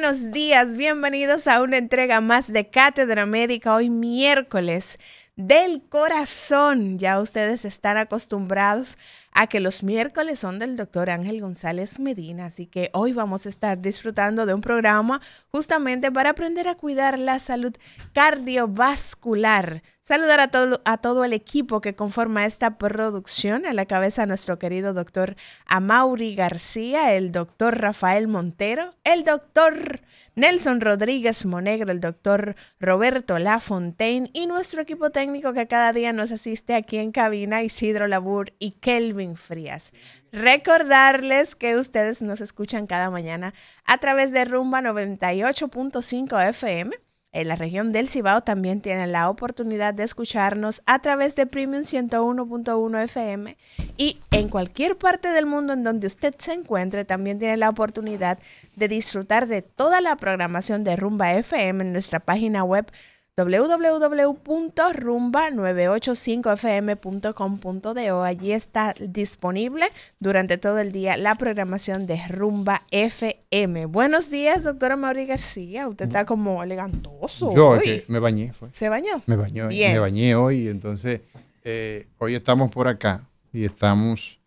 buenos días, bienvenidos a una entrega más de Cátedra Médica hoy miércoles del corazón. Ya ustedes están acostumbrados a que los miércoles son del doctor Ángel González Medina, así que hoy vamos a estar disfrutando de un programa justamente para aprender a cuidar la salud cardiovascular Saludar a todo, a todo el equipo que conforma esta producción, a la cabeza nuestro querido doctor Amaury García, el doctor Rafael Montero, el doctor Nelson Rodríguez Monegro, el doctor Roberto Lafontaine y nuestro equipo técnico que cada día nos asiste aquí en cabina, Isidro Labur y Kelvin Frías. Recordarles que ustedes nos escuchan cada mañana a través de Rumba 98.5 FM en la región del Cibao también tienen la oportunidad de escucharnos a través de Premium 101.1 FM y en cualquier parte del mundo en donde usted se encuentre también tiene la oportunidad de disfrutar de toda la programación de Rumba FM en nuestra página web www.rumba985fm.com.do. Allí está disponible durante todo el día la programación de Rumba FM. Buenos días, doctora Mauri García. Usted está como elegantoso. Yo me bañé. ¿Se bañó? Me bañé hoy. Entonces, eh, hoy estamos por acá y estamos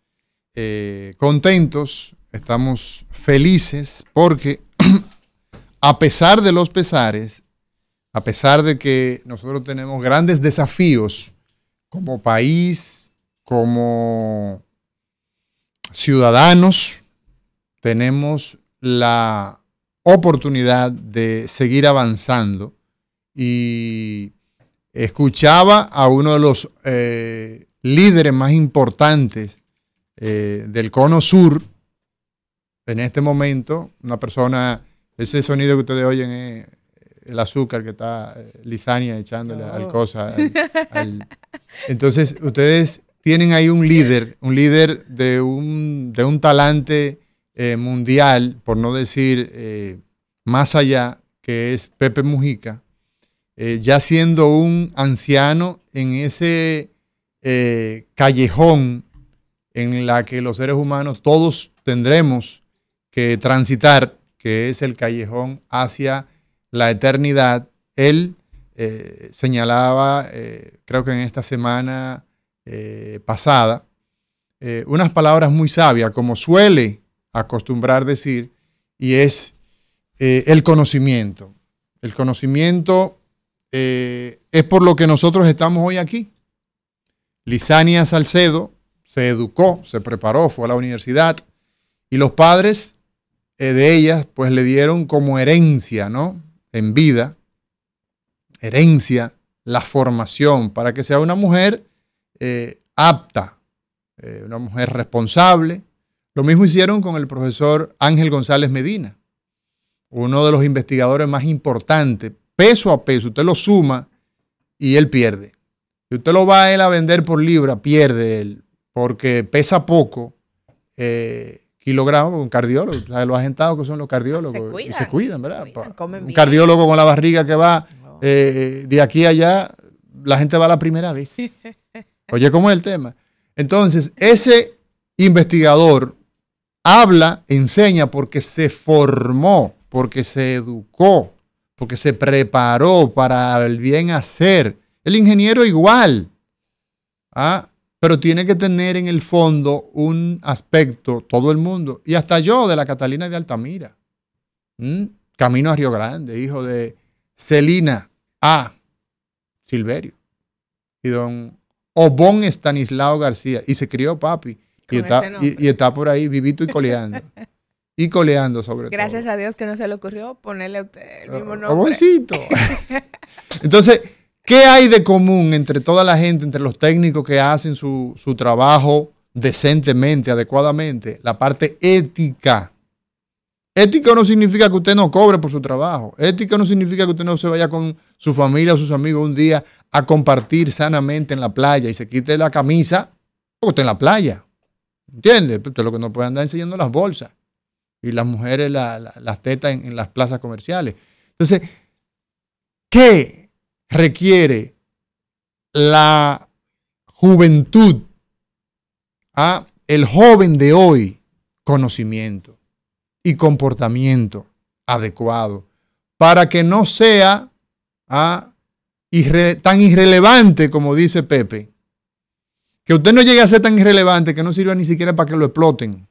eh, contentos, estamos felices porque a pesar de los pesares, a pesar de que nosotros tenemos grandes desafíos como país, como ciudadanos, tenemos la oportunidad de seguir avanzando. Y escuchaba a uno de los eh, líderes más importantes eh, del Cono Sur en este momento, una persona, ese sonido que ustedes oyen es el azúcar que está eh, Lizania echándole al oh. cosa. Entonces, ustedes tienen ahí un líder, un líder de un, talante eh, mundial, por no decir eh, más allá, que es Pepe Mujica, ya siendo un anciano en ese callejón en la que los seres humanos todos tendremos que transitar, que es el callejón hacia la eternidad, él eh, señalaba, eh, creo que en esta semana eh, pasada, unas palabras muy sabias, como suele acostumbrar decir, y es el conocimiento. El conocimiento es por lo que nosotros estamos hoy aquí. Lisania Salcedo se educó, se preparó, fue a la universidad, y los padres de ella pues le dieron como herencia, ¿no? en vida, herencia, la formación, para que sea una mujer eh, apta, eh, una mujer responsable. Lo mismo hicieron con el profesor Ángel González Medina, uno de los investigadores más importantes. Peso a peso, usted lo suma y él pierde. Si usted lo va a él a vender por libra, pierde él, porque pesa poco. Eh, kilogramos, con un cardiólogo, o los agentados que son los cardiólogos, se cuidan, y se cuidan ¿verdad? un cardiólogo con la barriga que va eh, de aquí a allá, la gente va la primera vez. Oye, ¿cómo es el tema? Entonces, ese investigador habla, enseña porque se formó, porque se educó, porque se preparó para el bien hacer. El ingeniero igual. ¿ah? pero tiene que tener en el fondo un aspecto, todo el mundo, y hasta yo de la Catalina de Altamira, ¿Mm? camino a Río Grande, hijo de Celina A. Silverio y don Obón Estanislao García, y se crió papi, y está, y, está, por ahí vivito y coleando. y coleando sobre Gracias todo. Gracias a Dios que no se le ocurrió ponerle el mismo ah, nombre. Entonces, ¿Qué hay de común entre toda la gente, entre los técnicos que hacen su, trabajo decentemente, adecuadamente? La parte ética. Ética no significa que usted no cobre por su trabajo. Ética no significa que usted no se vaya con su familia o sus amigos un día a compartir sanamente en la playa y se quite la camisa porque usted en la playa. ¿Entiende? Usted lo que no puede andar enseñando las bolsas y las mujeres las tetas en las plazas comerciales. Entonces, ¿qué? requiere la juventud, a ¿ah? el joven de hoy, conocimiento y comportamiento adecuado para que no sea ¿ah? tan irrelevante como dice Pepe. Que usted no llegue a ser tan irrelevante que no sirva ni siquiera para que lo exploten.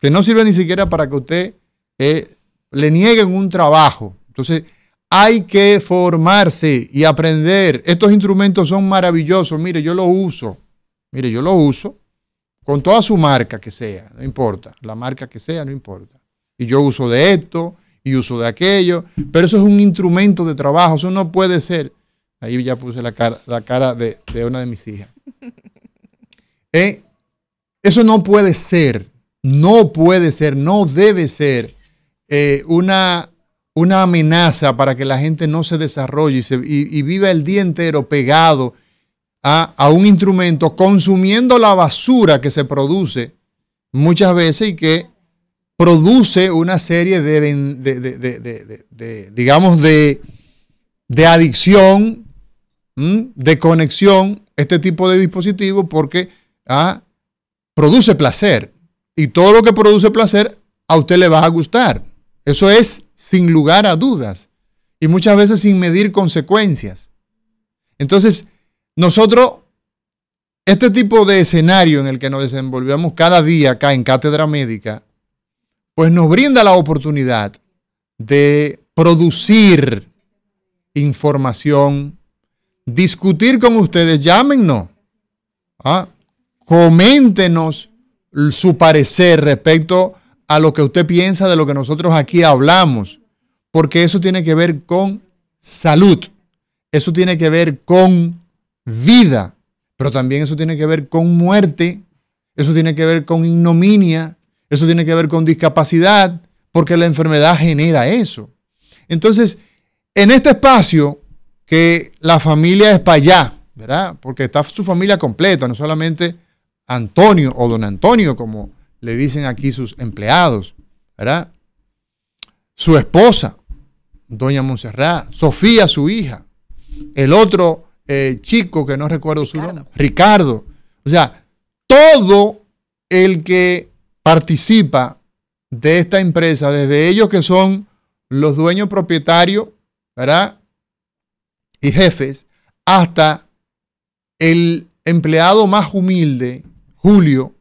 Que no sirva ni siquiera para que usted eh, le nieguen un trabajo. Entonces, hay que formarse y aprender. Estos instrumentos son maravillosos. Mire, yo los uso. Mire, yo los uso con toda su marca que sea, no importa. La marca que sea, no importa. Y yo uso de esto y uso de aquello. Pero eso es un instrumento de trabajo. Eso no puede ser. Ahí ya puse la cara, la cara de, una de mis hijas. Eh, eso no puede ser, no puede ser, no debe ser eh, una una amenaza para que la gente no se desarrolle y, viva el día entero pegado a, un instrumento, consumiendo la basura que se produce muchas veces y que produce una serie de, digamos, de, adicción, de conexión, este tipo de dispositivos, porque ah, produce placer. Y todo lo que produce placer a usted le va a gustar. Eso es sin lugar a dudas y muchas veces sin medir consecuencias. Entonces, nosotros, este tipo de escenario en el que nos desenvolvemos cada día acá en Cátedra Médica, pues nos brinda la oportunidad de producir información, discutir con ustedes, llámenos, ¿ah? coméntenos su parecer respecto a lo que usted piensa de lo que nosotros aquí hablamos porque eso tiene que ver con salud, eso tiene que ver con vida, pero también eso tiene que ver con muerte, eso tiene que ver con ignominia, eso tiene que ver con discapacidad, porque la enfermedad genera eso. Entonces, en este espacio, que la familia es para allá, ¿verdad? Porque está su familia completa, no solamente Antonio o don Antonio, como le dicen aquí sus empleados, ¿verdad? Su esposa, doña Montserrat, Sofía, su hija, el otro eh, chico que no recuerdo su nombre, Ricardo. O sea, todo el que participa de esta empresa, desde ellos que son los dueños propietarios, ¿verdad? Y jefes, hasta el empleado más humilde, Julio,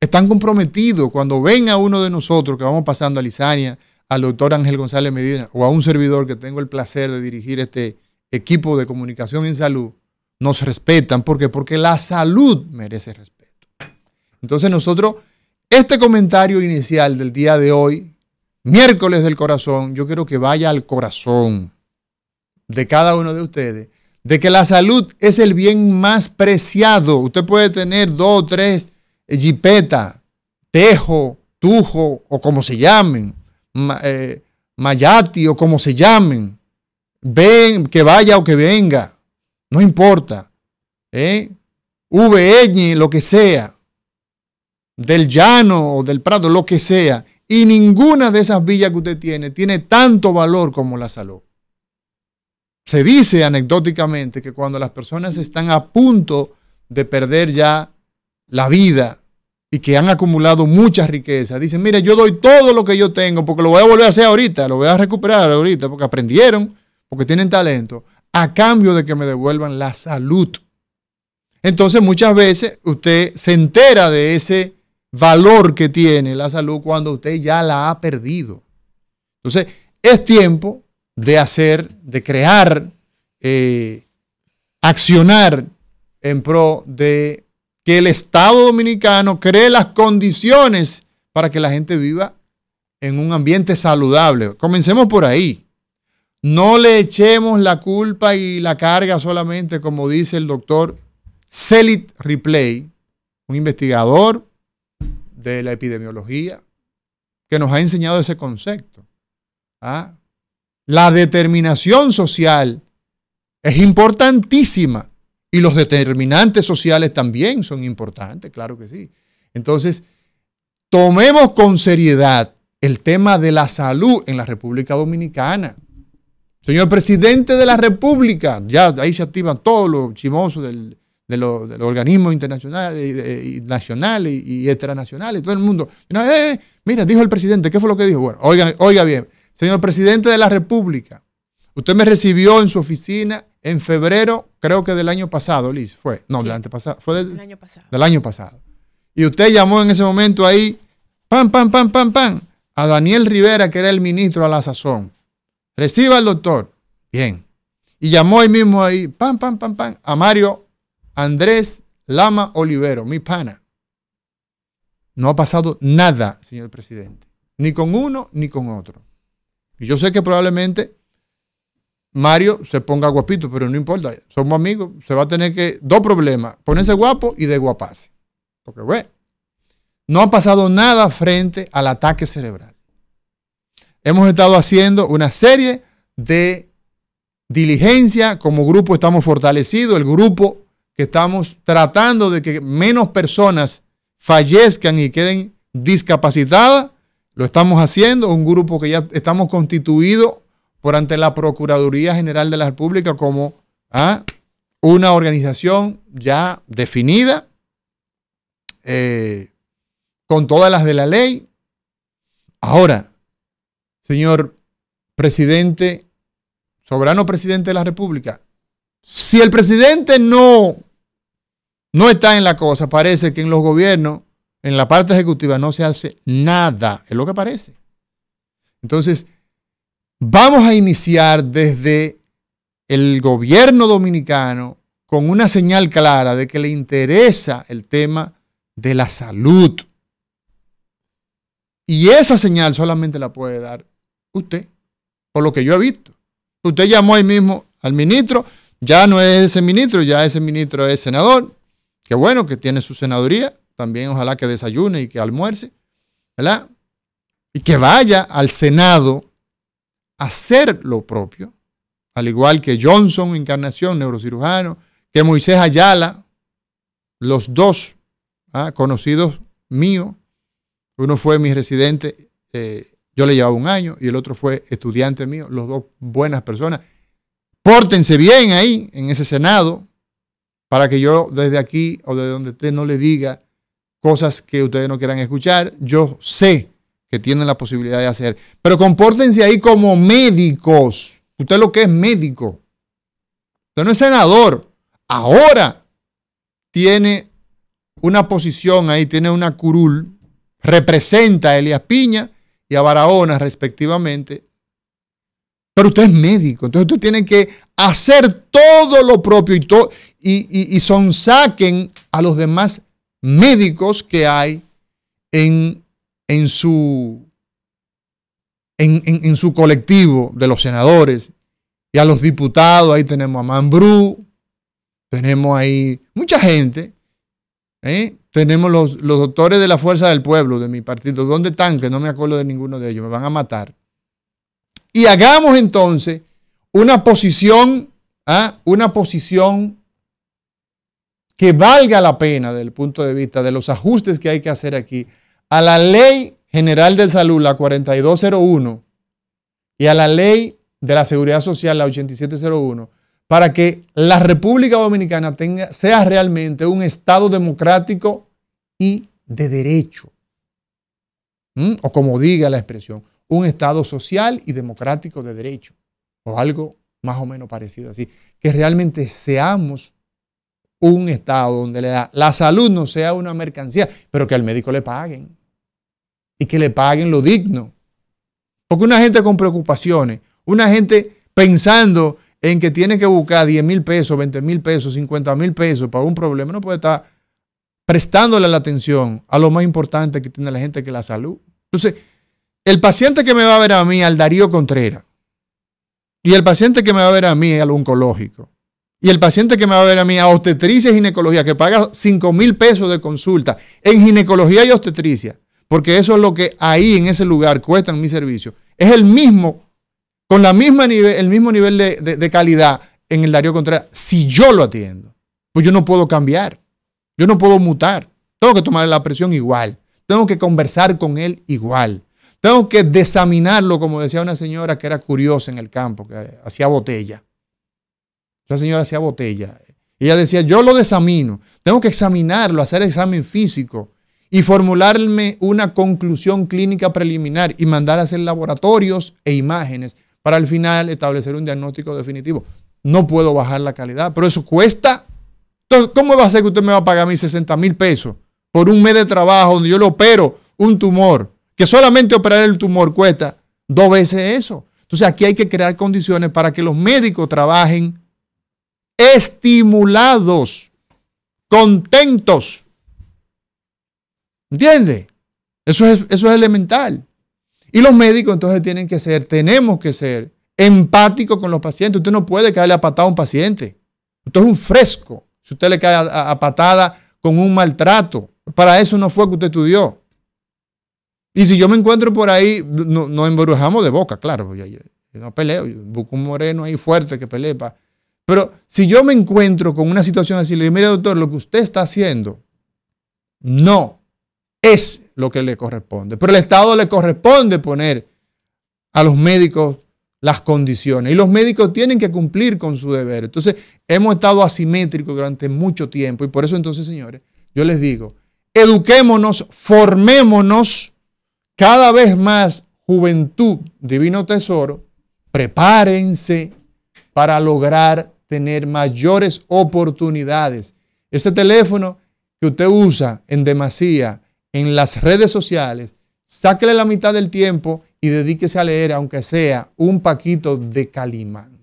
están comprometidos cuando ven a uno de nosotros que vamos pasando a Lisania, al doctor Ángel González Medina o a un servidor que tengo el placer de dirigir este equipo de comunicación en salud, nos respetan. ¿Por qué? Porque la salud merece respeto. Entonces nosotros, este comentario inicial del día de hoy, miércoles del corazón, yo quiero que vaya al corazón de cada uno de ustedes, de que la salud es el bien más preciado. Usted puede tener dos, o tres, jipetas, tejo, tujo o como se llamen. Eh, Mayati o como se llamen, ven, que vaya o que venga, no importa, ¿eh? VN, lo que sea, del llano o del prado, lo que sea, y ninguna de esas villas que usted tiene tiene tanto valor como la salud. Se dice anecdóticamente que cuando las personas están a punto de perder ya la vida, y que han acumulado muchas riquezas, dicen, mire, yo doy todo lo que yo tengo porque lo voy a volver a hacer ahorita, lo voy a recuperar ahorita porque aprendieron, porque tienen talento, a cambio de que me devuelvan la salud. Entonces muchas veces usted se entera de ese valor que tiene la salud cuando usted ya la ha perdido. Entonces es tiempo de hacer, de crear, eh, accionar en pro de que el Estado dominicano cree las condiciones para que la gente viva en un ambiente saludable. Comencemos por ahí. No le echemos la culpa y la carga solamente, como dice el doctor Celit Ripley, un investigador de la epidemiología, que nos ha enseñado ese concepto. Ah, la determinación social es importantísima y los determinantes sociales también son importantes, claro que sí. Entonces, tomemos con seriedad el tema de la salud en la República Dominicana. Señor presidente de la República, ya ahí se activan todos los chimosos del, de los, organismos internacionales, nacionales y extranacionales, todo el mundo. Eh, mira, dijo el presidente, ¿qué fue lo que dijo? Bueno, oiga bien, señor presidente de la República, Usted me recibió en su oficina en febrero, creo que del año pasado, Liz, fue. No, del antepasado. Fue del, año pasado. Del año pasado. Y usted llamó en ese momento ahí, pam, pam, pam, pam, pam, a Daniel Rivera, que era el ministro a la sazón. Reciba al doctor. Bien. Y llamó ahí mismo ahí, pam, pam, pam, pam, a Mario Andrés Lama Olivero, mi pana. No ha pasado nada, señor presidente. Ni con uno ni con otro. Y yo sé que probablemente Mario se ponga guapito, pero no importa, somos amigos, se va a tener que, dos problemas, ponerse guapo y de guaparse. Porque, güey, no ha pasado nada frente al ataque cerebral. Hemos estado haciendo una serie de diligencia, como grupo estamos fortalecidos, el grupo que estamos tratando de que menos personas fallezcan y queden discapacitadas, lo estamos haciendo, un grupo que ya estamos constituido por ante la Procuraduría General de la República como ¿ah? una organización ya definida, eh, con todas las de la ley. Ahora, señor presidente, soberano presidente de la República, si el presidente no, no está en la cosa, parece que en los gobiernos, en la parte ejecutiva, no se hace nada, es lo que parece. Entonces, Vamos a iniciar desde el gobierno dominicano con una señal clara de que le interesa el tema de la salud. Y esa señal solamente la puede dar usted, por lo que yo he visto. Usted llamó ahí mismo al ministro, ya no es ese ministro, ya ese ministro es senador. Qué bueno que tiene su senaduría, también ojalá que desayune y que almuerce, ¿verdad? Y que vaya al Senado hacer lo propio, al igual que Johnson, encarnación, neurocirujano, que Moisés Ayala, los dos ah, conocidos míos, uno fue mi residente, eh, yo le llevaba un año, y el otro fue estudiante mío, los dos buenas personas. Pórtense bien ahí, en ese Senado, para que yo desde aquí o desde donde usted no le diga cosas que ustedes no quieran escuchar. Yo sé que tienen la posibilidad de hacer. Pero compórtense ahí como médicos. Usted lo que es médico. Usted no es senador. Ahora tiene una posición ahí, tiene una curul. Representa a Elias Piña y a Barahona respectivamente. Pero usted es médico. Entonces usted tiene que hacer todo lo propio y, to y, y sonsaquen a los demás médicos que hay en en su, en, su colectivo de los senadores y a los diputados. Ahí tenemos a Manbrú tenemos ahí mucha gente. ¿eh? Tenemos los, doctores de la Fuerza del Pueblo, de mi partido. ¿Dónde están? Que no me acuerdo de ninguno de ellos. Me van a matar. Y hagamos entonces una posición, ¿ah? una posición que valga la pena desde el punto de vista de los ajustes que hay que hacer aquí a la Ley General de Salud, la 4201, y a la Ley de la Seguridad Social, la 8701, para que la República Dominicana tenga, sea realmente un Estado democrático y de derecho. O como diga la expresión, un Estado social y democrático de derecho. O algo más o menos parecido así. Que realmente seamos un Estado donde la salud no sea una mercancía, pero que al médico le paguen y que le paguen lo digno. Porque una gente con preocupaciones, una gente pensando en que tiene que buscar 10 mil pesos, 20 mil pesos, 50 mil pesos para un problema, no puede estar prestándole la atención a lo más importante que tiene la gente que es la salud. Entonces, el paciente que me va a ver a mí, al Darío Contreras, y el paciente que me va a ver a mí, al oncológico, y el paciente que me va a ver a mí, a obstetricia y ginecología, que paga 5 mil pesos de consulta en ginecología y obstetricia, porque eso es lo que ahí en ese lugar cuestan mi servicio. Es el mismo, con la misma nivel, el mismo nivel de, calidad en el Darío Contreras, si yo lo atiendo. Pues yo no puedo cambiar, yo no puedo mutar, tengo que tomar la presión igual, tengo que conversar con él igual, tengo que desaminarlo, como decía una señora que era curiosa en el campo, que hacía botella. La señora hacía botella. Ella decía, yo lo desamino, tengo que examinarlo, hacer examen físico, y formularme una conclusión clínica preliminar y mandar a hacer laboratorios e imágenes para al final establecer un diagnóstico definitivo. No puedo bajar la calidad, pero eso cuesta. ¿cómo va a ser que usted me va a pagar mis 60 mil pesos por un mes de trabajo donde yo le opero un tumor? Que solamente operar el tumor cuesta dos veces eso. Entonces aquí hay que crear condiciones para que los médicos trabajen estimulados, contentos, ¿Entiende? Eso es, eso es elemental. Y los médicos entonces tienen que ser, tenemos que ser empáticos con los pacientes. Usted no puede caerle a patada a un paciente. Usted es un fresco. Si usted le cae a, patada con un maltrato, para eso no fue que usted estudió. Y si yo me encuentro por ahí, nos no embrujamos de boca, claro. Yo, no peleo, busco un moreno ahí fuerte que pelee. Pa. Pero si yo me encuentro con una situación así, le digo, mire doctor, lo que usted está haciendo, no es lo que le corresponde. Pero el Estado le corresponde poner a los médicos las condiciones y los médicos tienen que cumplir con su deber. Entonces, hemos estado asimétricos durante mucho tiempo y por eso entonces, señores, yo les digo, eduquémonos, formémonos cada vez más juventud, divino tesoro, prepárense para lograr tener mayores oportunidades. Ese teléfono que usted usa en demasía, en las redes sociales, sáquele la mitad del tiempo y dedíquese a leer, aunque sea un paquito de Calimán.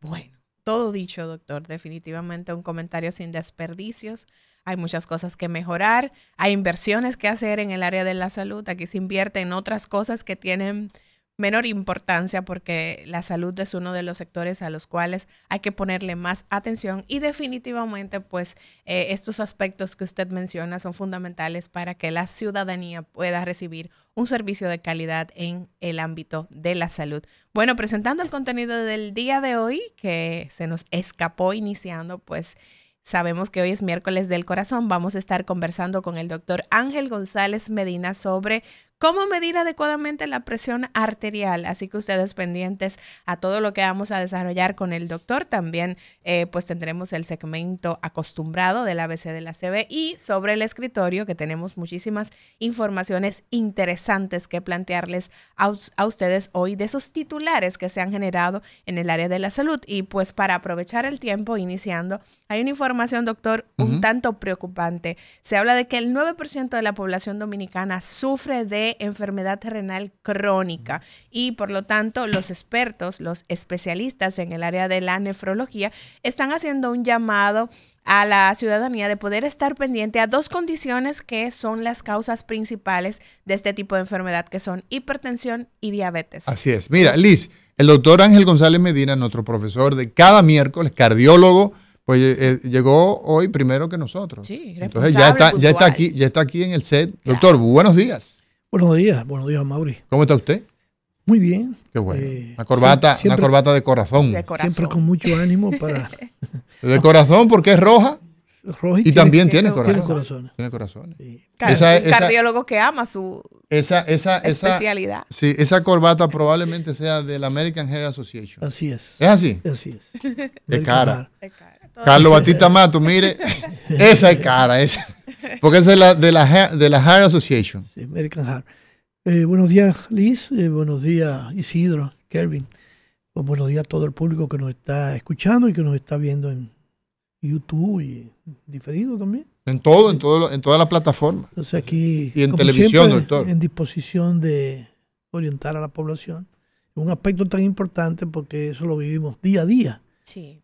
Bueno, todo dicho, doctor, definitivamente un comentario sin desperdicios. Hay muchas cosas que mejorar, hay inversiones que hacer en el área de la salud. Aquí se invierte en otras cosas que tienen menor importancia porque la salud es uno de los sectores a los cuales hay que ponerle más atención y definitivamente pues eh, estos aspectos que usted menciona son fundamentales para que la ciudadanía pueda recibir un servicio de calidad en el ámbito de la salud. Bueno, presentando el contenido del día de hoy que se nos escapó iniciando pues... Sabemos que hoy es miércoles del corazón. Vamos a estar conversando con el doctor Ángel González Medina sobre cómo medir adecuadamente la presión arterial. Así que ustedes pendientes a todo lo que vamos a desarrollar con el doctor. También eh, pues tendremos el segmento acostumbrado del ABC de la CB y sobre el escritorio que tenemos muchísimas informaciones interesantes que plantearles a, ustedes hoy de esos titulares que se han generado en el área de la salud. Y pues para aprovechar el tiempo iniciando, hay una información, doctor, un tanto preocupante. Se habla de que el 9% de la población dominicana sufre de enfermedad renal crónica y por lo tanto los expertos, los especialistas en el área de la nefrología están haciendo un llamado a la ciudadanía de poder estar pendiente a dos condiciones que son las causas principales de este tipo de enfermedad, que son hipertensión y diabetes. Así es. Mira, Liz, el doctor Ángel González Medina, nuestro profesor de cada miércoles, cardiólogo, pues eh, eh, llegó hoy primero que nosotros. Sí, Entonces ya está, ya está aquí, ya está aquí en el set. Doctor, buenos días. Buenos días, buenos días, Mauri. ¿Cómo está usted? Muy bien. Qué bueno. Eh, una corbata, una corbata de corazón. de corazón. Siempre con mucho ánimo para. de corazón, porque es roja. Roja y, también tiene, también tiene, corazón. Tiene corazón. Es cardiólogo que ama su esa, esa, especialidad. sí, esa corbata probablemente sea de la American Hair Association. Así es. ¿Es así? Así es. De cara. De cara. Carlos Batista Mato, mire, esa es cara, esa. Porque esa es la, de la, de la Association. American eh, buenos días, Liz. Eh, buenos días, Isidro, Kelvin. Pues buenos días a todo el público que nos está escuchando y que nos está viendo en YouTube y diferido también. En todo, en todo, en todas las plataformas. aquí y en televisión, doctor. En disposición de orientar a la población. Un aspecto tan importante porque eso lo vivimos día a día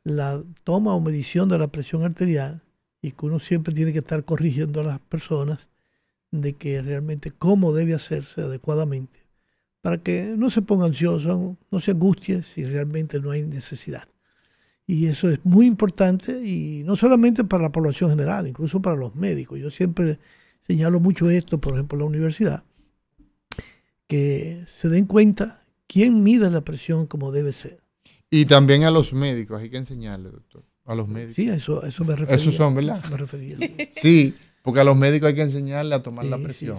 la toma o medición de la presión arterial y que uno siempre tiene que estar corrigiendo a las personas de que realmente cómo debe hacerse adecuadamente para que no se ponga ansioso, no se angustie si realmente no hay necesidad. Y eso es muy importante y no solamente para la población general, incluso para los médicos. Yo siempre señalo mucho esto, por ejemplo, en la universidad, que se den cuenta quién mide la presión como debe ser. Y también a los médicos, hay que enseñarle, doctor. A los médicos. Sí, eso, eso me refería. Esos son, ¿verdad? Sí. porque a los médicos hay que enseñarle a tomar la presión.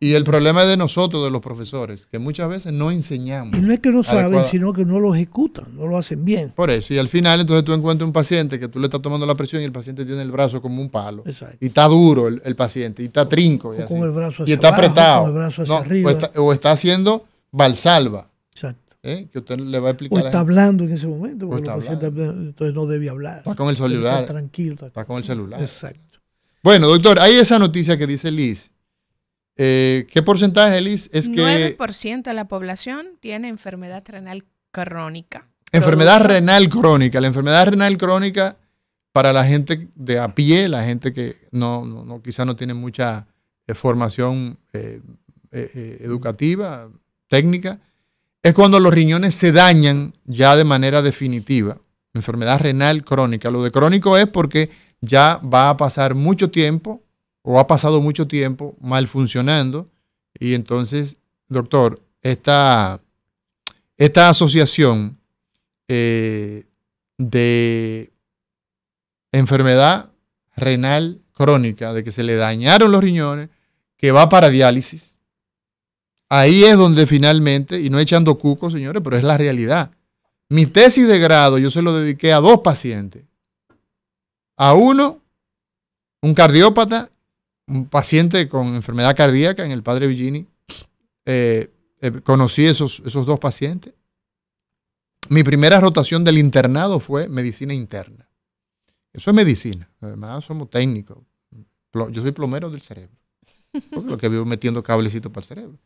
Y el problema es de nosotros, de los profesores, que muchas veces no enseñamos. Y no es que no saben, sino que no lo ejecutan, no lo hacen bien. Por eso, y al final entonces tú encuentras un paciente que tú le estás tomando la presión y el paciente tiene el brazo como un palo. Y está duro el, paciente, y está trinco. Y, Con el brazo y está apretado. O está, o está haciendo valsalva ¿Eh? que usted le va a explicar. O está hablando en ese momento, porque entonces no debía hablar. va con el celular. Está tranquilo. con el celular. Exacto. Bueno, doctor, hay esa noticia que dice Liz. Eh, ¿Qué porcentaje, Liz? Es 9 de la población tiene enfermedad renal crónica. Enfermedad renal crónica. La enfermedad renal crónica para la gente de a pie, la gente que no, no, no quizá no tiene mucha eh, formación educativa, técnica, es cuando los riñones se dañan ya de manera definitiva. Enfermedad renal crónica. Lo de crónico es porque ya va a pasar mucho tiempo o ha pasado mucho tiempo mal funcionando. Y entonces, doctor, esta, esta asociación eh, de enfermedad renal crónica, de que se le dañaron los riñones, que va para diálisis, Ahí es donde finalmente, y no echando cuco, señores, pero es la realidad. Mi tesis de grado yo se lo dediqué a dos pacientes. A uno, un cardiópata, un paciente con enfermedad cardíaca en el padre Villini. Eh, eh, conocí esos, esos dos pacientes. Mi primera rotación del internado fue medicina interna. Eso es medicina. Además, somos técnicos. Yo soy plomero del cerebro. Porque lo que vivo metiendo cablecitos para el cerebro.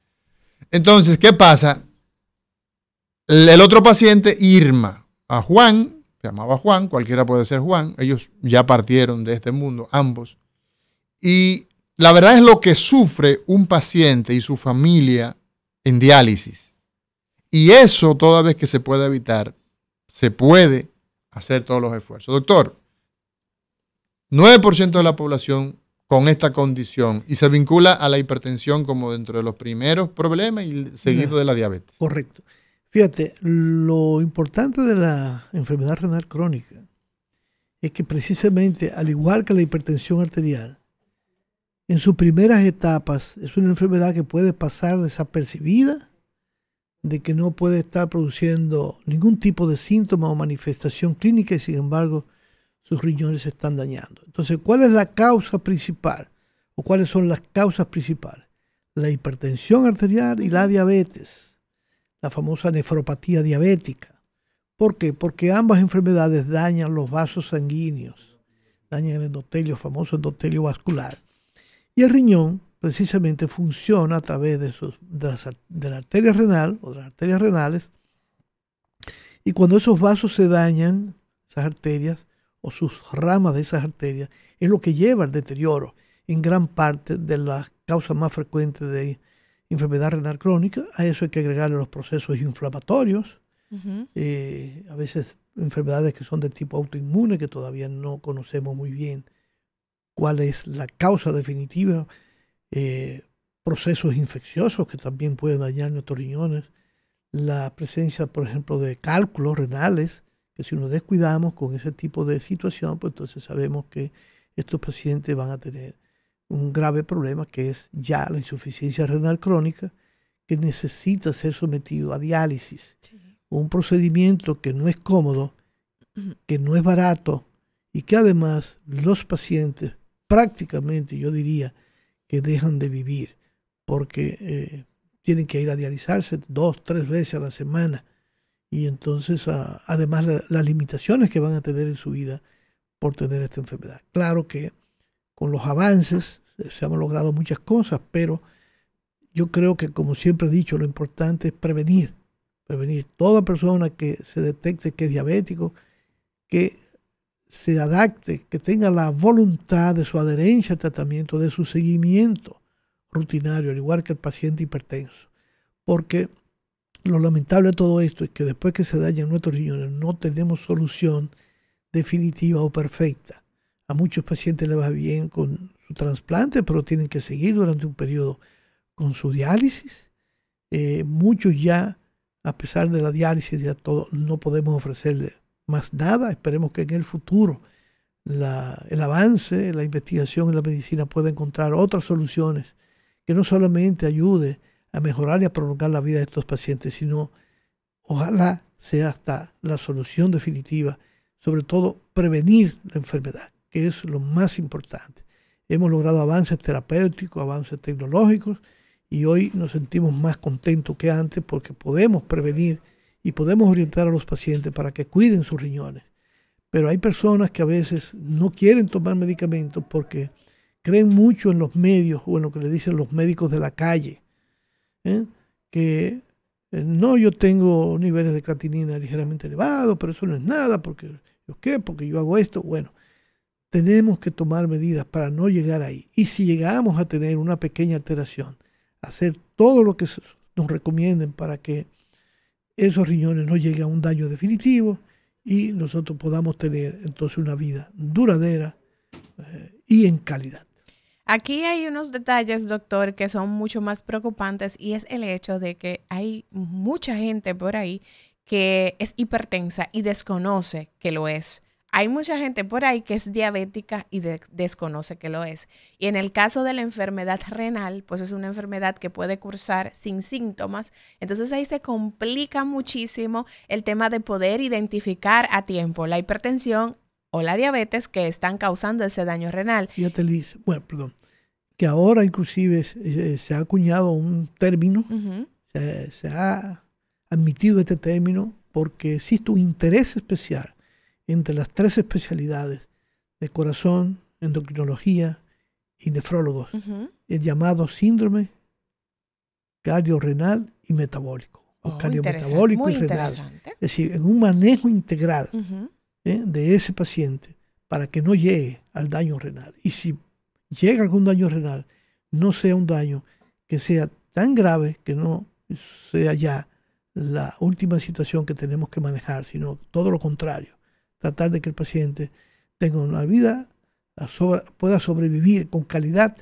Entonces, ¿qué pasa? El otro paciente, Irma, a Juan, se llamaba Juan, cualquiera puede ser Juan, ellos ya partieron de este mundo, ambos. Y la verdad es lo que sufre un paciente y su familia en diálisis. Y eso, toda vez que se puede evitar, se puede hacer todos los esfuerzos. Doctor, 9% de la población con esta condición y se vincula a la hipertensión como dentro de los primeros problemas y seguido de la diabetes. Correcto. Fíjate, lo importante de la enfermedad renal crónica es que precisamente, al igual que la hipertensión arterial, en sus primeras etapas es una enfermedad que puede pasar desapercibida, de que no puede estar produciendo ningún tipo de síntoma o manifestación clínica y sin embargo sus riñones se están dañando. Entonces, ¿cuál es la causa principal? ¿O cuáles son las causas principales? La hipertensión arterial y la diabetes, la famosa nefropatía diabética. ¿Por qué? Porque ambas enfermedades dañan los vasos sanguíneos, dañan el endotelio, famoso endotelio vascular. Y el riñón precisamente funciona a través de, sus, de, la arteria renal o de las arterias renales. Y cuando esos vasos se dañan, esas arterias, o sus ramas de esas arterias es lo que lleva al deterioro en gran parte de las causas más frecuentes de enfermedad renal crónica. A eso hay que agregarle los procesos inflamatorios, eh, a veces enfermedades que son de tipo autoinmune que todavía no conocemos muy bien cuál es la causa definitiva, eh, procesos infecciosos que también pueden dañar nuestros riñones, la presencia, por ejemplo, de cálculos renales, que si nos descuidamos con ese tipo de situación, pues entonces sabemos que estos pacientes van a tener un grave problema que es ya la insuficiencia renal crónica, que necesita ser sometido a diálisis. Un procedimiento que no es cómodo, que no es barato y que además los pacientes prácticamente, yo diría, que dejan de vivir porque eh, tienen que ir a dializarse dos, tres veces a la semana y entonces ah, además las limitaciones que van a tener en su vida por tener esta enfermedad. Claro que con los avances se han logrado muchas cosas, pero yo creo que como siempre he dicho, lo importante es prevenir, prevenir toda persona que se detecte que es diabético, que se adapte, que tenga la voluntad de su adherencia al tratamiento, de su seguimiento rutinario, al igual que el paciente hipertenso. Porque lo lamentable de todo esto es que después que se dañan nuestros riñones no tenemos solución definitiva o perfecta. A muchos pacientes les va bien con su trasplante, pero tienen que seguir durante un periodo con su diálisis. Eh, muchos ya, a pesar de la diálisis, ya todo, no podemos ofrecerle más nada. Esperemos que en el futuro el avance, la investigación en la medicina pueda encontrar otras soluciones que no solamente ayude a mejorar y a prolongar la vida de estos pacientes, sino ojalá sea hasta la solución definitiva, sobre todo prevenir la enfermedad, que es lo más importante. Hemos logrado avances terapéuticos, avances tecnológicos, y hoy nos sentimos más contentos que antes porque podemos prevenir y podemos orientar a los pacientes para que cuiden sus riñones. Pero hay personas que a veces no quieren tomar medicamentos porque creen mucho en los medios o en lo que le dicen los médicos de la calle ¿eh? que eh, no, yo tengo niveles de creatinina ligeramente elevados, pero eso no es nada, porque yo porque yo hago esto. Bueno, tenemos que tomar medidas para no llegar ahí. Y si llegamos a tener una pequeña alteración, hacer todo lo que nos recomienden para que esos riñones no lleguen a un daño definitivo y nosotros podamos tener entonces una vida duradera eh, y en calidad. Aquí hay unos detalles, doctor, que son mucho más preocupantes y es el hecho de que hay mucha gente por ahí que es hipertensa y desconoce que lo es. Hay mucha gente por ahí que es diabética y desconoce que lo es. Y en el caso de la enfermedad renal, pues es una enfermedad que puede cursar sin síntomas. Entonces ahí se complica muchísimo el tema de poder identificar a tiempo la hipertensión o la diabetes que están causando ese daño renal. Ya te dije. bueno, perdón, que ahora inclusive se, ha acuñado un término, se, ha admitido este término porque existe un interés especial entre las tres especialidades de corazón, endocrinología y nefrólogos, el llamado síndrome renal y metabólico, o oh, cardiometabólico y renal. Es decir, en un manejo integral. ¿eh? de ese paciente para que no llegue al daño renal. Y si llega algún daño renal, no sea un daño que sea tan grave que no sea ya la última situación que tenemos que manejar, sino todo lo contrario, tratar de que el paciente tenga una vida, pueda sobrevivir con calidad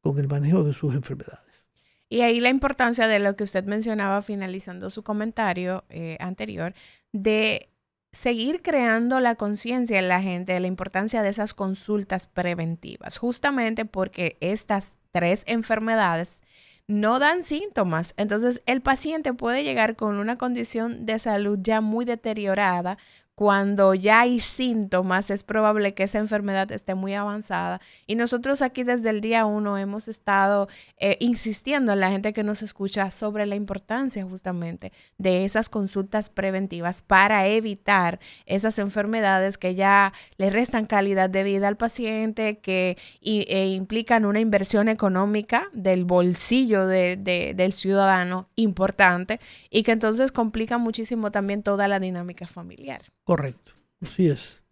con el manejo de sus enfermedades. Y ahí la importancia de lo que usted mencionaba finalizando su comentario eh, anterior, de seguir creando la conciencia en la gente de la importancia de esas consultas preventivas, justamente porque estas tres enfermedades no dan síntomas. Entonces el paciente puede llegar con una condición de salud ya muy deteriorada, cuando ya hay síntomas, es probable que esa enfermedad esté muy avanzada. Y nosotros aquí desde el día uno hemos estado eh, insistiendo en la gente que nos escucha sobre la importancia justamente de esas consultas preventivas para evitar esas enfermedades que ya le restan calidad de vida al paciente, que e implican una inversión económica del bolsillo del ciudadano importante y que entonces complica muchísimo también toda la dinámica familiar. Correcto, así es.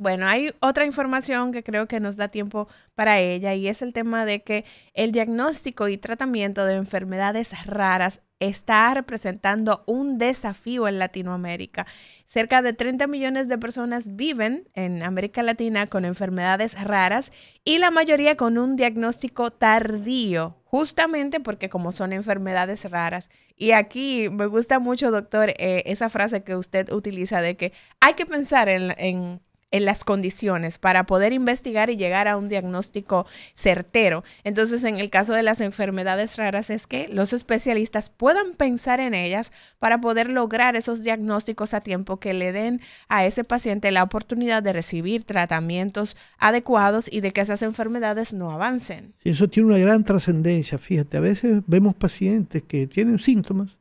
Bueno, hay otra información que creo que nos da tiempo para ella y es el tema de que el diagnóstico y tratamiento de enfermedades raras está representando un desafío en Latinoamérica. Cerca de 30 millones de personas viven en América Latina con enfermedades raras y la mayoría con un diagnóstico tardío justamente porque como son enfermedades raras. Y aquí me gusta mucho, doctor, eh, esa frase que usted utiliza de que hay que pensar en en las condiciones para poder investigar y llegar a un diagnóstico certero. Entonces, en el caso de las enfermedades raras es que los especialistas puedan pensar en ellas para poder lograr esos diagnósticos a tiempo que le den a ese paciente la oportunidad de recibir tratamientos adecuados y de que esas enfermedades no avancen. eso tiene una gran trascendencia, fíjate, a veces vemos pacientes que tienen síntomas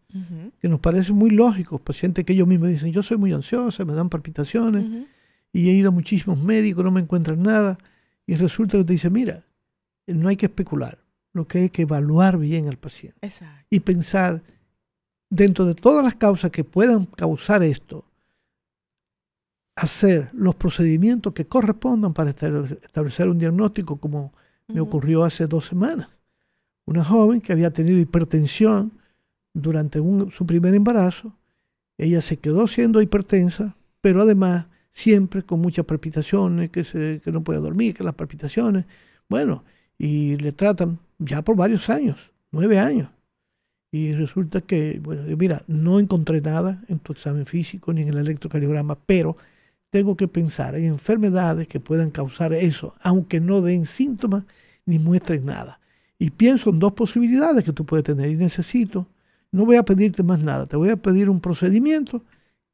que nos parecen muy lógicos, pacientes que ellos mismos dicen, yo soy muy ansiosa, me dan palpitaciones y he ido a muchísimos médicos, no me encuentran nada. Y resulta que te dice, mira, no hay que especular, lo que hay que evaluar bien al paciente. Y pensar, dentro de todas las causas que puedan causar esto, hacer los procedimientos que correspondan para establecer un diagnóstico, como me ocurrió hace dos semanas. Una joven que había tenido hipertensión durante su primer embarazo, ella se quedó siendo hipertensa, pero además siempre con muchas palpitaciones, que, se, que no puede dormir, que las palpitaciones. Bueno, y le tratan ya por varios años, nueve años. Y resulta que, bueno, mira, no encontré nada en tu examen físico ni en el electrocardiograma, pero tengo que pensar en enfermedades que puedan causar eso, aunque no den síntomas ni muestren nada. Y pienso en dos posibilidades que tú puedes tener y necesito, no voy a pedirte más nada, te voy a pedir un procedimiento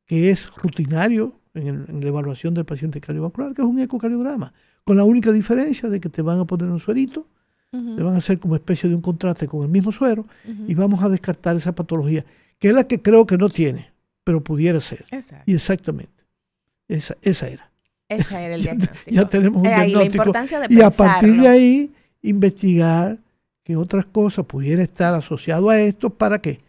que es rutinario, en, la evaluación del paciente cardiovascular, que es un ecocardiograma, con la única diferencia de que te van a poner un suerito, te van a hacer como especie de un contraste con el mismo suero y vamos a descartar esa patología, que es la que creo que no tiene, pero pudiera ser. Y exactamente, esa, era. Esa era el diagnóstico. ya, tenemos un eh, diagnóstico. y, a partir de ahí, investigar que otras cosas pudieran estar asociado a esto, ¿para qué?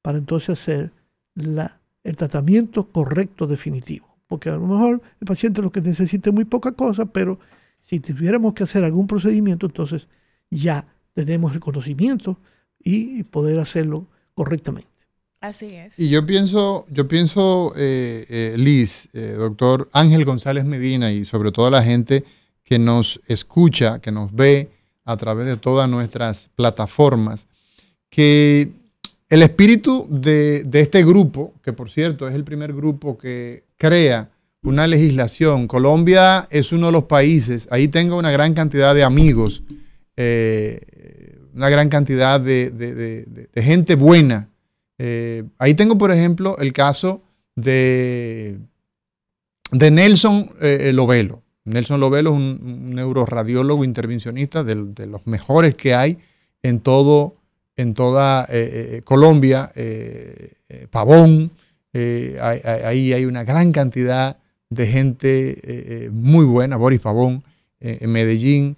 Para entonces hacer la, el tratamiento correcto definitivo porque a lo mejor el paciente lo que necesita es muy poca cosa, pero si tuviéramos que hacer algún procedimiento, entonces ya tenemos el conocimiento y poder hacerlo correctamente. Así es. Y yo pienso, yo pienso eh, eh, Liz, eh, doctor Ángel González Medina y sobre todo la gente que nos escucha, que nos ve a través de todas nuestras plataformas, que el espíritu de, de este grupo, que por cierto es el primer grupo que crea una legislación. Colombia es uno de los países, ahí tengo una gran cantidad de amigos, eh, una gran cantidad de, gente buena. Eh, ahí tengo, por ejemplo, el caso de, de Nelson eh, Lovelo. Nelson Lovelo es un, neurorradiólogo neuroradiólogo intervencionista de, los mejores que hay en, todo, en toda Colombia, Pavón. Eh, ahí hay una gran cantidad de gente eh, eh, muy buena, Boris Pavón, en Medellín.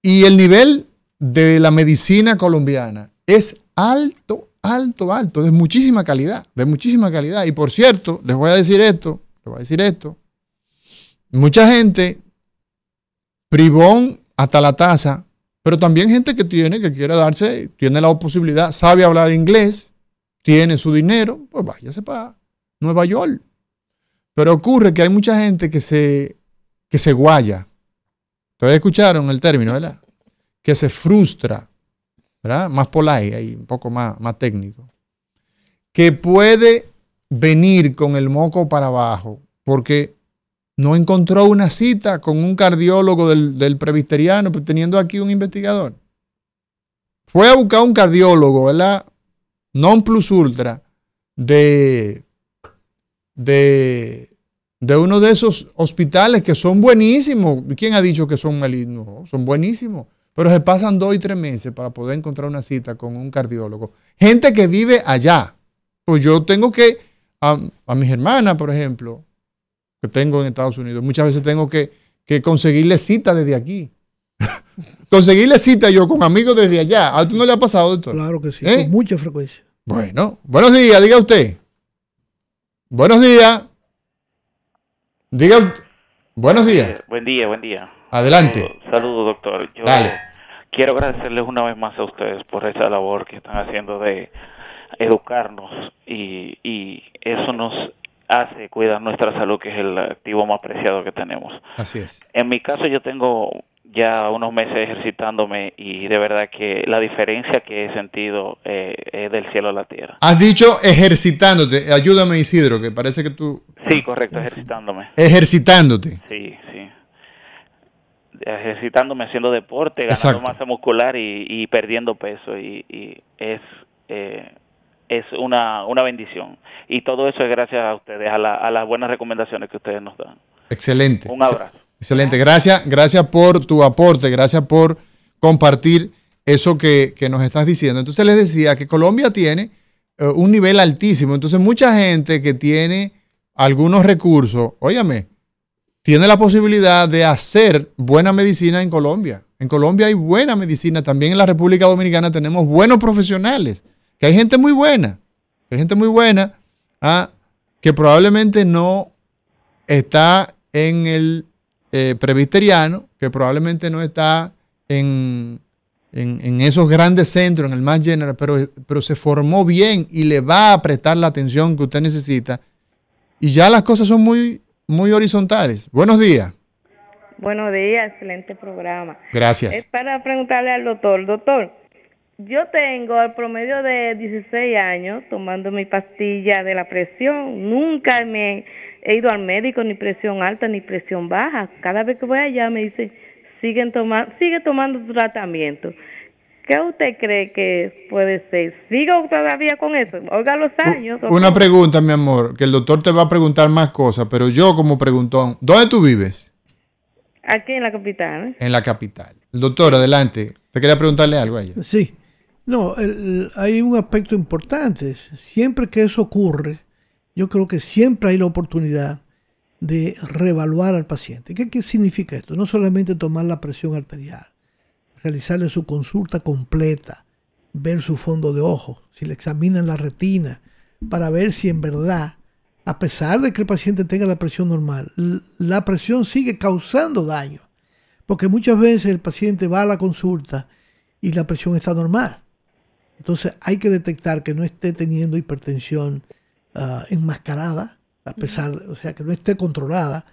Y el nivel de la medicina colombiana es alto, alto, alto, de muchísima calidad, de muchísima calidad. Y por cierto, les voy a decir esto, les voy a decir esto. Mucha gente, privón hasta la taza, pero también gente que tiene, que quiere darse, tiene la posibilidad, sabe hablar inglés, tiene su dinero, pues se para Nueva York. Pero ocurre que hay mucha gente que se, que se guaya. Ustedes escucharon el término, ¿verdad? Que se frustra, ¿verdad? Más por e, ahí, un poco más, más técnico. Que puede venir con el moco para abajo porque no encontró una cita con un cardiólogo del, del presbiteriano, teniendo aquí un investigador. Fue a buscar un cardiólogo, ¿verdad? non plus ultra de, de, uno de esos hospitales que son buenísimos. ¿Quién ha dicho que son malignos? son buenísimos. Pero se pasan dos y tres meses para poder encontrar una cita con un cardiólogo. Gente que vive allá. Pues yo tengo que, a, mis hermanas, por ejemplo, que tengo en Estados Unidos, muchas veces tengo que, que conseguirle cita desde aquí. Conseguí la cita yo con amigos desde allá. ¿A usted no le ha pasado, doctor? Claro que sí, ¿Eh? con mucha frecuencia. Bueno, buenos días, diga usted. Buenos días. Diga Buenos días. Eh, buen día, buen día. Adelante. Saludos, saludo, doctor. Yo quiero agradecerles una vez más a ustedes por esa labor que están haciendo de educarnos y, y eso nos hace cuidar nuestra salud, que es el activo más preciado que tenemos. Así es. En mi caso yo tengo ya unos meses ejercitándome y de verdad que la diferencia que he sentido eh, es del cielo a la tierra. Has dicho ejercitándote, ayúdame Isidro, que parece que tú... Sí, correcto, ejercitándome. Ejercitándote. Sí, sí. Ejercitándome haciendo deporte, ganando masa muscular y, perdiendo peso y, y es... Eh, es una, una bendición. Y todo eso es gracias a ustedes, a, la, a las buenas recomendaciones que ustedes nos dan. Excelente. Un abrazo. Excelente, gracias, gracias por tu aporte, gracias por compartir eso que, nos estás diciendo. Entonces les decía que Colombia tiene eh, un nivel altísimo, entonces mucha gente que tiene algunos recursos, óyame, tiene la posibilidad de hacer buena medicina en Colombia. En Colombia hay buena medicina, también en la República Dominicana tenemos buenos profesionales, que hay gente muy buena, hay gente muy buena, ah, que probablemente no está en el eh, que probablemente no está en, en, esos grandes centros, en el más general, pero, pero se formó bien y le va a prestar la atención que usted necesita. Y ya las cosas son muy, muy horizontales. Buenos días. Buenos días, excelente programa. Gracias. Es para preguntarle al doctor, doctor, yo tengo el promedio de 16 años tomando mi pastilla de la presión, nunca me he ido al médico, ni presión alta, ni presión baja. Cada vez que voy allá me dicen, siguen tomando, sigue tomando tratamiento. ¿Qué usted cree que puede ser? ¿Sigo todavía con eso? Oiga los años. Una pregunta, mi amor, que el doctor te va a preguntar más cosas, pero yo como preguntón, ¿dónde tú vives? Aquí en la capital. ¿eh? En la capital. El doctor, adelante. Te quería preguntarle algo a ella. Sí. No, hay un aspecto importante. Siempre que eso ocurre, yo creo que siempre hay la oportunidad de reevaluar al paciente. ¿Qué, significa esto? No solamente tomar la presión arterial, realizarle su consulta completa, ver su fondo de ojo, si le examinan la retina, para ver si en verdad, a pesar de que el paciente tenga la presión normal, la presión sigue causando daño. Porque muchas veces el paciente va a la consulta y la presión está normal. Entonces hay que detectar que no esté teniendo hipertensión Ah, enmascarada, a pesar, o sea, que no esté controlada,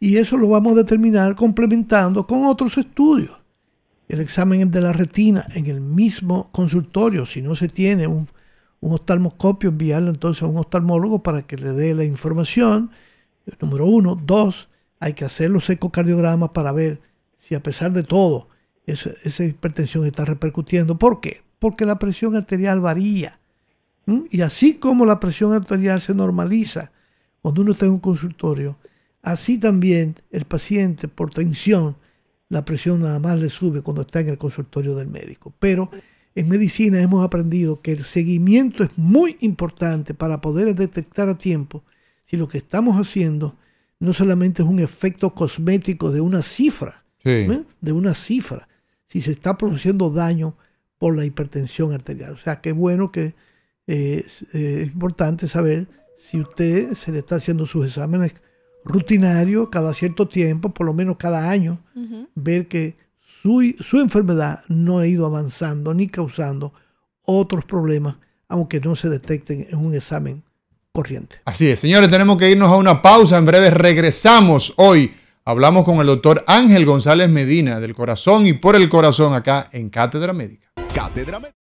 y eso lo vamos a determinar complementando con otros estudios. El examen de la retina en el mismo consultorio, si no se tiene un, oftalmoscopio, enviarlo entonces a un oftalmólogo para que le dé la información, número uno. Dos, hay que hacer los ecocardiogramas para ver si a pesar de todo esa, esa hipertensión está repercutiendo. ¿Por qué? Porque la presión arterial varía y así como la presión arterial se normaliza cuando uno está en un consultorio, así también el paciente por tensión, la presión nada más le sube cuando está en el consultorio del médico. Pero en medicina hemos aprendido que el seguimiento es muy importante para poder detectar a tiempo si lo que estamos haciendo no solamente es un efecto cosmético de una cifra, de una cifra, si se está produciendo daño por la hipertensión arterial. O sea, qué bueno que es eh, importante saber si usted se le está haciendo sus exámenes rutinarios cada cierto tiempo, por lo menos cada año, ver que su, su enfermedad no ha ido avanzando ni causando otros problemas, aunque no se detecten en un examen corriente. Así es, señores, tenemos que irnos a una pausa. En breve regresamos hoy. Hablamos con el doctor Ángel González Medina del corazón y por el corazón acá en Cátedra Médica. Cátedra Médica.